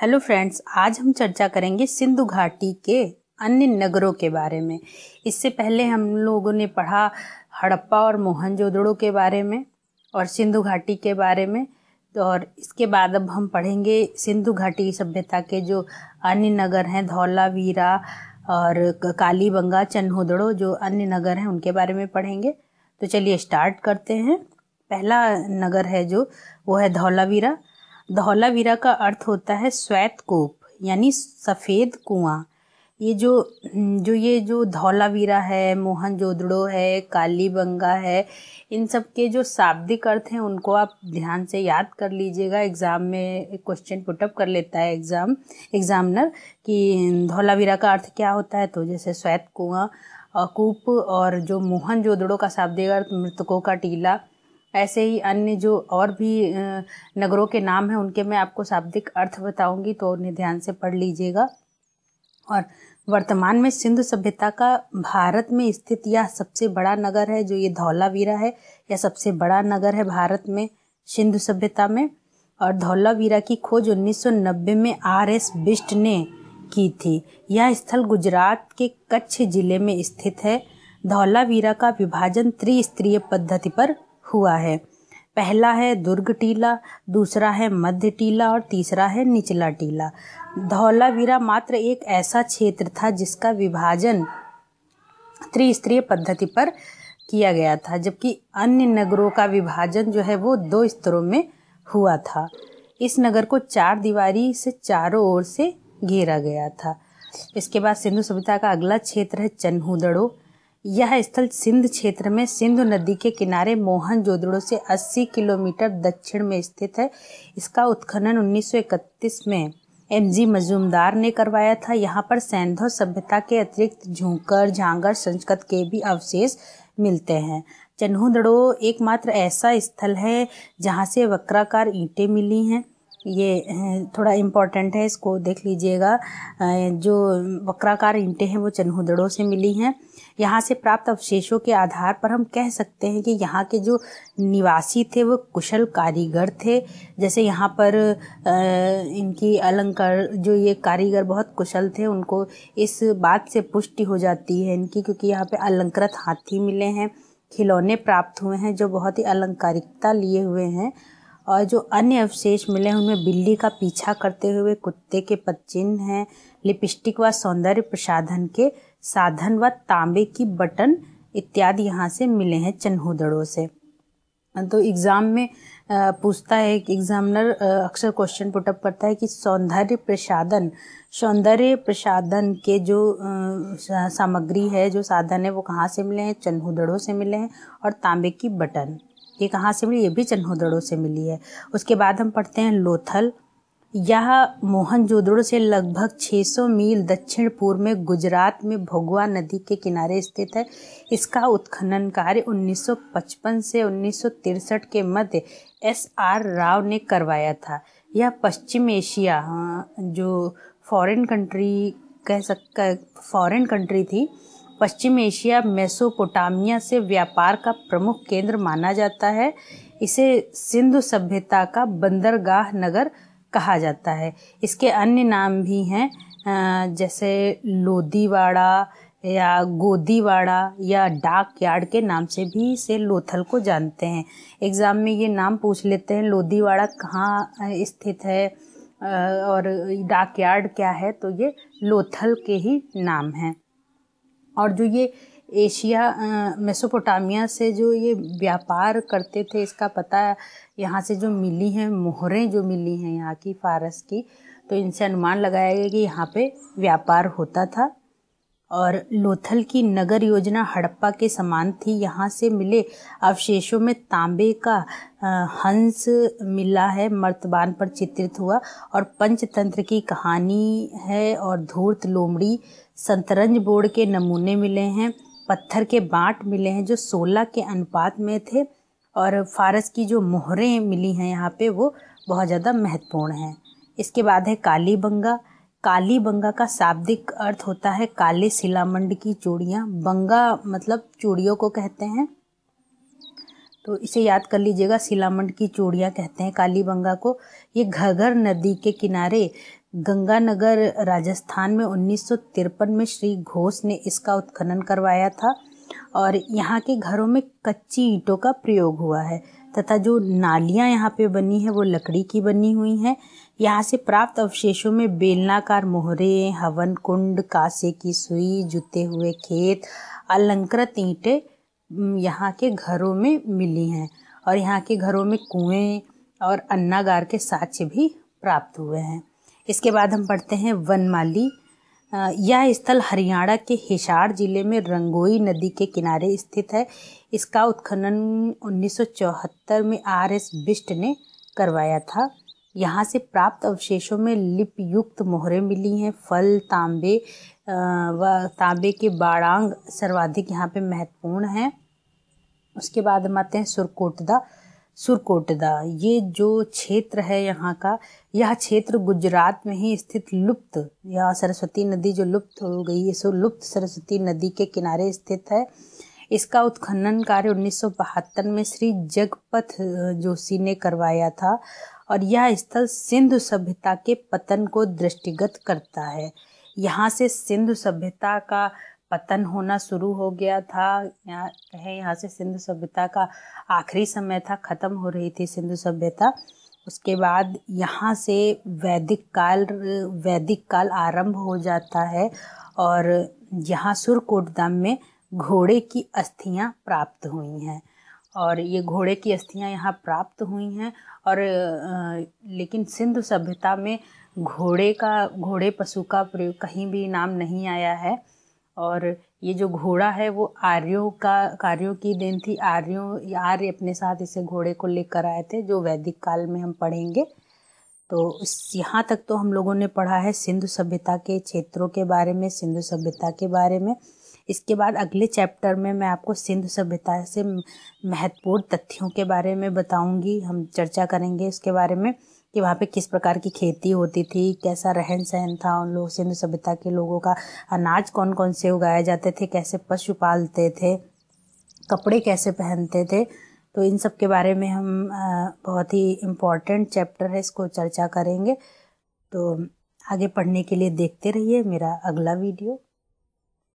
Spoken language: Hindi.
हेलो फ्रेंड्स आज हम चर्चा करेंगे सिंधु घाटी के अन्य नगरों के बारे में इससे पहले हम लोगों ने पढ़ा हड़प्पा और मोहनजोदड़ो के बारे में और सिंधु घाटी के बारे में तो और इसके बाद अब हम पढ़ेंगे सिंधु घाटी सभ्यता के जो अन्य नगर हैं धौलावीरा और कालीबंगा चन्होदड़ो जो अन्य नगर हैं उनके बारे में पढ़ेंगे तो चलिए स्टार्ट करते हैं पहला नगर है जो वो है धौलावीरा धौलावीरा का अर्थ होता है श्वेत कोप यानी सफ़ेद कुआं ये जो जो ये जो धौलावीरा है मोहन जोदड़ो है काली बंगा है इन सब के जो शाब्दिक अर्थ हैं उनको आप ध्यान से याद कर लीजिएगा एग्ज़ाम में क्वेश्चन पुटअप कर लेता है एग्ज़ाम एग्ज़ामनर कि धौलावीरा का अर्थ क्या होता है तो जैसे श्वेत कुआँ कूप और जो मोहन जोदड़ो का शाब्दिक अर्थ मृतकों का टीला ऐसे ही अन्य जो और भी नगरों के नाम हैं उनके मैं आपको शाब्दिक अर्थ बताऊंगी तो उन्हें ध्यान से पढ़ लीजिएगा और वर्तमान में सिंधु सभ्यता का भारत में स्थित यह सबसे बड़ा नगर है जो ये धौलावीरा है यह सबसे बड़ा नगर है भारत में सिंधु सभ्यता में और धौलावीरा की खोज 1990 में आर एस बिस्ट ने की थी यह स्थल गुजरात के कच्छ जिले में स्थित है धौलावीरा का विभाजन त्रिस्तरीय पद्धति पर हुआ है पहला है दुर्ग टीला दूसरा है मध्य टीला और तीसरा है निचला टीला धौलावीरा मात्र एक ऐसा क्षेत्र था जिसका विभाजन त्रिस्तरीय पद्धति पर किया गया था जबकि अन्य नगरों का विभाजन जो है वो दो स्तरों में हुआ था इस नगर को चार दीवारी से चारों ओर से घेरा गया था इसके बाद सिंधु सभ्यता का अगला क्षेत्र है चन्हूदड़ो यह स्थल सिंध क्षेत्र में सिंधु नदी के किनारे मोहन जोदड़ो से 80 किलोमीटर दक्षिण में स्थित है इसका उत्खनन उन्नीस में एम जी मजूमदार ने करवाया था यहाँ पर सैंधव सभ्यता के अतिरिक्त झुंकर झांगर संस्कृत के भी अवशेष मिलते हैं चन्हुदड़ो एकमात्र ऐसा स्थल है जहाँ से वक्राकार ईंटें मिली हैं ये थोड़ा इम्पोर्टेंट है इसको देख लीजिएगा जो वक्राकार ईंटें हैं वो चन्हुदड़ो से मिली हैं यहाँ से प्राप्त अवशेषों के आधार पर हम कह सकते हैं कि यहाँ के जो निवासी थे वो कुशल कारीगर थे जैसे यहाँ पर इनकी अलंकार जो ये कारीगर बहुत कुशल थे उनको इस बात से पुष्टि हो जाती है इनकी क्योंकि यहाँ पे अलंकृत हाथी मिले हैं खिलौने प्राप्त हुए हैं जो बहुत ही अलंकारिकता लिए हुए हैं और जो अन्य अवशेष मिले हैं उनमें बिल्ली का पीछा करते हुए कुत्ते के पच्चिन्ह हैं लिपस्टिक व सौंदर्य प्रसाधन के साधन व तांबे की बटन इत्यादि यहाँ से मिले हैं चन्हुदड़ों से तो एग्ज़ाम में पूछता है कि एग्जामिनर अक्सर क्वेश्चन पुटअप करता है कि सौंदर्य प्रसादन सौंदर्य प्रसादन के जो सामग्री है जो साधन है वो कहाँ से मिले हैं चन्हुदड़ों से मिले हैं और तांबे की बटन ये कहाँ से मिली ये भी चन्हुदड़ों से मिली है उसके बाद हम पढ़ते हैं लोथल यह मोहनजोदड़ो से लगभग 600 मील दक्षिण पूर्व में गुजरात में भगवा नदी के किनारे स्थित है इसका उत्खनन कार्य 1955 से उन्नीस के मध्य एस आर राव ने करवाया था यह पश्चिम एशिया हाँ, जो फॉरेन कंट्री कह सक फॉरेन कंट्री थी पश्चिम एशिया मेसोपोटामिया से व्यापार का प्रमुख केंद्र माना जाता है इसे सिंधु सभ्यता का बंदरगाह नगर कहा जाता है इसके अन्य नाम भी हैं जैसे लोधीवाड़ा या गोदीवाड़ा या डाक यार्ड के नाम से भी इसे लोथल को जानते हैं एग्ज़ाम में ये नाम पूछ लेते हैं लोधीवाड़ा कहाँ स्थित है और डाक यार्ड क्या है तो ये लोथल के ही नाम हैं और जो ये एशिया मेसोपोटामिया से जो ये व्यापार करते थे इसका पता यहाँ से जो मिली हैं मोहरें जो मिली हैं यहाँ की फारस की तो इनसे अनुमान लगाया गया कि यहाँ पे व्यापार होता था और लोथल की नगर योजना हड़प्पा के समान थी यहाँ से मिले अवशेषों में तांबे का हंस मिला है मर्तबान पर चित्रित हुआ और पंचतंत्र की कहानी है और धूर्त लोमड़ी संतरंज बोर्ड के नमूने मिले हैं पत्थर के बाँट मिले हैं जो सोलह के अनुपात में थे और फारस की जो मोहरें मिली हैं यहाँ पे वो बहुत ज़्यादा महत्वपूर्ण हैं इसके बाद है काली बंगा काली बंगा का शाब्दिक अर्थ होता है काले शिलामंड की चूड़ियाँ बंगा मतलब चूड़ियों को कहते हैं तो इसे याद कर लीजिएगा शिलामंड की चूड़ियाँ कहते हैं काली बंगा को ये घघर नदी के किनारे गंगानगर राजस्थान में उन्नीस में श्री घोष ने इसका उत्खनन करवाया था और यहाँ के घरों में कच्ची ईंटों का प्रयोग हुआ है तथा जो नालियाँ यहाँ पे बनी है वो लकड़ी की बनी हुई हैं यहाँ से प्राप्त अवशेषों में बेलनाकार मोहरे हवन कुंड कासे की सुई जुते हुए खेत अलंकृत ईंटें यहाँ के घरों में मिली हैं और यहाँ के घरों में कुएं और अन्नागार के साक्ष्य भी प्राप्त हुए हैं इसके बाद हम पढ़ते हैं वनमाली यह स्थल हरियाणा के हिसार जिले में रंगोई नदी के किनारे स्थित है इसका उत्खनन 1974 में आर एस बिस्ट ने करवाया था यहाँ से प्राप्त अवशेषों में लिपयुक्त मोहरें मिली हैं फल तांबे व तांबे के बाड़ांग सर्वाधिक यहाँ पे महत्वपूर्ण हैं उसके बाद हम आते हैं सुरकोटदा सुरकोटदा ये जो क्षेत्र है यहाँ का यह क्षेत्र गुजरात में ही स्थित लुप्त या सरस्वती नदी जो लुप्त हो गई है सो लुप्त सरस्वती नदी के किनारे स्थित है इसका उत्खनन कार्य उन्नीस में श्री जगपथ जोशी ने करवाया था और यह स्थल सिंधु सभ्यता के पतन को दृष्टिगत करता है यहाँ से सिंधु सभ्यता का पतन होना शुरू हो गया था यहाँ कहें यहाँ से सिंधु सभ्यता का आखिरी समय था ख़त्म हो रही थी सिंधु सभ्यता उसके बाद यहाँ से वैदिक काल वैदिक काल आरंभ हो जाता है और यहाँ सुरकोटधाम में घोड़े की अस्थियाँ प्राप्त हुई हैं और ये घोड़े की अस्थियाँ यहाँ प्राप्त हुई हैं और लेकिन सिंधु सभ्यता में घोड़े का घोड़े पशु का प्रयोग कहीं भी नाम नहीं आया है और ये जो घोड़ा है वो आर्यों का कार्यों की देन थी आर्यों आर्य अपने साथ इसे घोड़े को लेकर आए थे जो वैदिक काल में हम पढ़ेंगे तो इस यहाँ तक तो हम लोगों ने पढ़ा है सिंधु सभ्यता के क्षेत्रों के बारे में सिंधु सभ्यता के बारे में इसके बाद अगले चैप्टर में मैं आपको सिंधु सभ्यता से महत्वपूर्ण तथ्यों के बारे में बताऊंगी हम चर्चा करेंगे इसके बारे में कि वहाँ पे किस प्रकार की खेती होती थी कैसा रहन सहन था उन लोग सिंधु सभ्यता के लोगों का अनाज कौन कौन से उगाए जाते थे कैसे पशु पालते थे कपड़े कैसे पहनते थे तो इन सब के बारे में हम बहुत ही इम्पॉर्टेंट चैप्टर है इसको चर्चा करेंगे तो आगे पढ़ने के लिए देखते रहिए मेरा अगला वीडियो